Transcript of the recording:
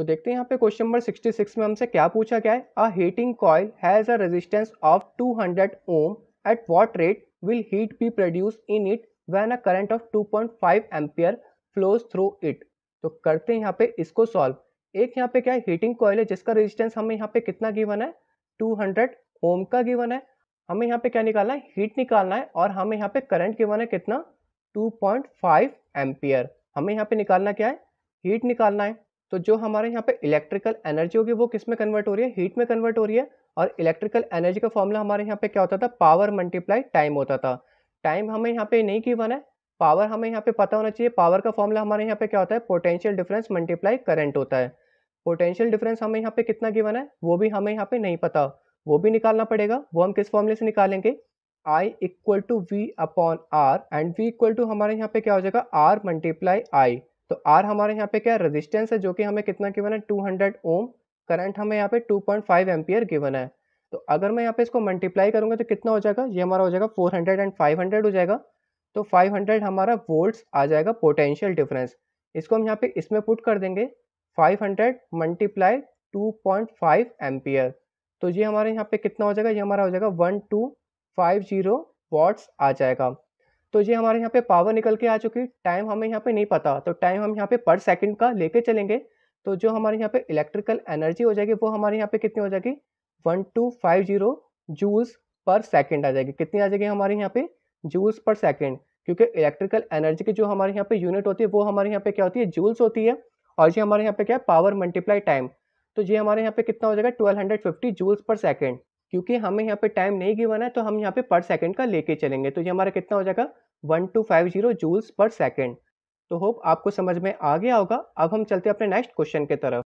तो देखते हैं यहाँ पे क्वेश्चन नंबर 66 में हमसे क्या पूछा गया है a heating coil has a resistance of 200 hundred ohm at what rate will heat be produce in it when a current of 2.5 point ampere flows through it तो करते हैं यहाँ पे इसको सॉल्व एक यहाँ पे क्या है हीटिंग कॉयल है जिसका रेजिस्टेंस हमें यहाँ पे कितना गिवन है 200 हंड्रेड ओम का गिवन है हमें यहाँ पे क्या निकालना है हीट निकालना है और हमें यहाँ पे करंट गिवन है कितना 2.5 पॉइंट हमें यहाँ पे निकालना क्या है हीट निकालना है तो जो हमारे यहाँ पे इलेक्ट्रिकल एनर्जी होगी वो किस में कन्वर्ट हो रही है हीट में कन्वर्ट हो रही है और इलेक्ट्रिकल एनर्जी का फॉर्मूला हमारे यहाँ पे क्या होता था पावर मल्टीप्लाई टाइम होता था टाइम हमें यहाँ पे नहीं बना है पावर हमें यहाँ पे पता होना चाहिए पावर का फॉर्मूला हमारे यहाँ पे क्या होता है पोटेंशियल डिफरेंस मल्टीप्लाई करंट होता है पोटेंशियल डिफरेंस हमें यहाँ पे कितना गिवन है वो भी हमें यहाँ पे नहीं पता वो भी निकालना पड़ेगा वो हम किस फॉर्मूले से निकालेंगे I equal to V upon R and V equal to हमारे यहाँ पे क्या हो जाएगा आर मल्टीप्लाई आई तो आर हमारे यहाँ पे क्या है रेजिस्टेंस है जो कि हमें कितना गिवन है 200 ओम करंट हमें यहाँ पे 2.5 पॉइंट गिवन है तो अगर मैं यहाँ पे इसको मल्टीप्लाई करूँगा तो कितना हो जाएगा ये हमारा हो जाएगा 400 एंड 500 हो जाएगा तो 500 हमारा वोल्ट्स आ जाएगा पोटेंशियल डिफरेंस इसको हम यहाँ पे इसमें पुट कर देंगे five hundred multiply two point तो ये हमारे यहाँ पे कितना हो जाएगा ये हमारा हो जाएगा one two five zero watts आ जाएगा तो ये हमारे यहाँ पे पावर निकल के आ चुकी टाइम हमें यहाँ पे नहीं पता तो टाइम हम यहाँ पे पर सेकंड का लेके चलेंगे तो जो हमारे यहाँ पे इलेक्ट्रिकल एनर्जी हो जाएगी वो हमारे यहाँ पे कितनी हो जाएगी one two five zero joules per second आ जाएगी कितनी आ जाएगी हमारे यहाँ पे जूल्स पर सेकेंड क्योंकि इलेक्ट्रिकल एनर्जी की जो हमारे यहाँ पे यूनिट होती है वो हमारे यहाँ पे क्या होती है जूल्स होती है और ये हमारे यहाँ पे क्या है पावर मल्टीप्लाई टाइम तो ये हमारे यहाँ पे कितना हो जाएगा twelve hundred fifty joules per second क्योंकि हमें यहाँ पे टाइम नहीं गिवन है तो हम यहाँ पे पर सेकंड का लेके चलेंगे तो ये हमारा कितना हो जाएगा one two five zero joules per second तो होप आपको समझ में आ गया होगा अब हम चलते हैं अपने नेक्स्ट क्वेश्चन की तरफ